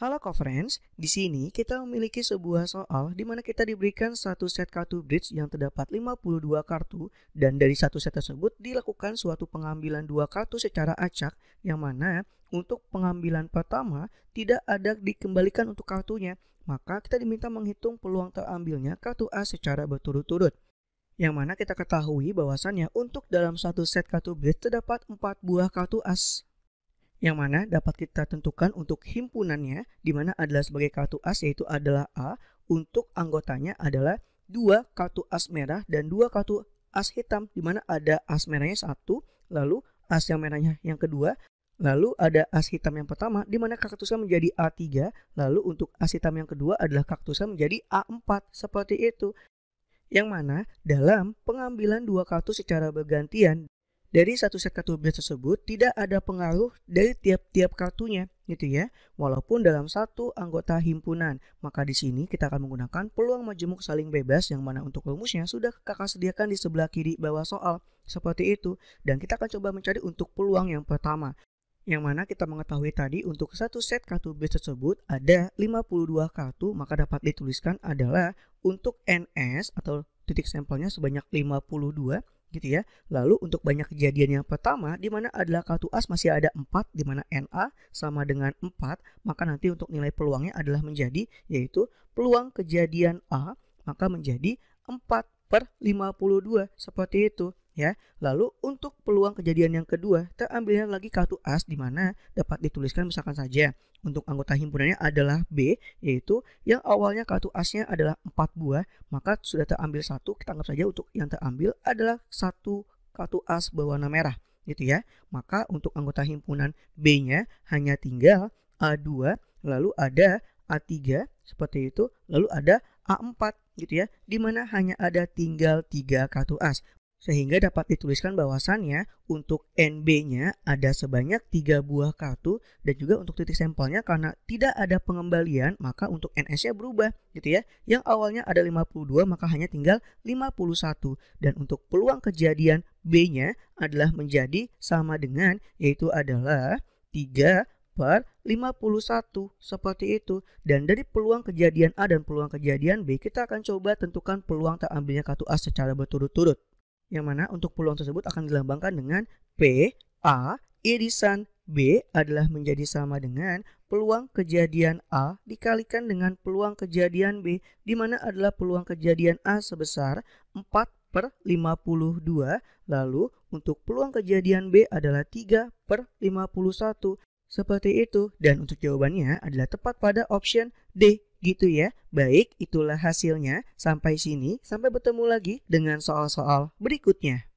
Halo friends, di sini kita memiliki sebuah soal di mana kita diberikan satu set kartu bridge yang terdapat 52 kartu dan dari satu set tersebut dilakukan suatu pengambilan dua kartu secara acak yang mana untuk pengambilan pertama tidak ada dikembalikan untuk kartunya, maka kita diminta menghitung peluang terambilnya kartu A secara berturut-turut yang mana kita ketahui bahwasannya untuk dalam satu set kartu bridge terdapat empat buah kartu as yang mana dapat kita tentukan untuk himpunannya di mana adalah sebagai kartu as yaitu adalah A untuk anggotanya adalah dua kartu as merah dan dua kartu as hitam di mana ada as merahnya satu lalu as yang merahnya yang kedua lalu ada as hitam yang pertama di mana kaktusnya menjadi A3 lalu untuk as hitam yang kedua adalah kaktusnya menjadi A4 seperti itu yang mana dalam pengambilan dua kartu secara bergantian dari satu set kartu bridge tersebut tidak ada pengaruh dari tiap-tiap kartunya gitu ya walaupun dalam satu anggota himpunan maka di sini kita akan menggunakan peluang majemuk saling bebas yang mana untuk rumusnya sudah kakak sediakan di sebelah kiri bawah soal seperti itu dan kita akan coba mencari untuk peluang yang pertama yang mana kita mengetahui tadi untuk satu set kartu base tersebut ada 52 kartu maka dapat dituliskan adalah untuk NS atau titik sampelnya sebanyak 52 gitu ya. Lalu untuk banyak kejadian yang pertama di mana adalah kartu as masih ada 4 di mana NA sama dengan 4, maka nanti untuk nilai peluangnya adalah menjadi yaitu peluang kejadian A maka menjadi 4 per 52 seperti itu ya. Lalu untuk peluang kejadian yang kedua, terambilnya lagi kartu as di mana dapat dituliskan misalkan saja untuk anggota himpunannya adalah B yaitu yang awalnya kartu asnya adalah 4 buah, maka sudah terambil satu, kita anggap saja untuk yang terambil adalah satu kartu as berwarna merah gitu ya. Maka untuk anggota himpunan B-nya hanya tinggal A2, lalu ada A3 seperti itu, lalu ada A4 gitu ya, di mana hanya ada tinggal tiga kartu as sehingga dapat dituliskan bahwasannya untuk NB-nya ada sebanyak tiga buah kartu dan juga untuk titik sampelnya karena tidak ada pengembalian maka untuk NS-nya berubah gitu ya. Yang awalnya ada 52 maka hanya tinggal 51 dan untuk peluang kejadian B-nya adalah menjadi sama dengan yaitu adalah 3 per 51 seperti itu dan dari peluang kejadian A dan peluang kejadian B kita akan coba tentukan peluang terambilnya kartu A secara berturut-turut yang mana untuk peluang tersebut akan dilambangkan dengan P, A, irisan e B adalah menjadi sama dengan peluang kejadian A dikalikan dengan peluang kejadian B, di mana adalah peluang kejadian A sebesar 4 per 52, lalu untuk peluang kejadian B adalah 3 per 51. Seperti itu, dan untuk jawabannya adalah tepat pada option D, gitu ya. Baik, itulah hasilnya. Sampai sini, sampai bertemu lagi dengan soal-soal berikutnya.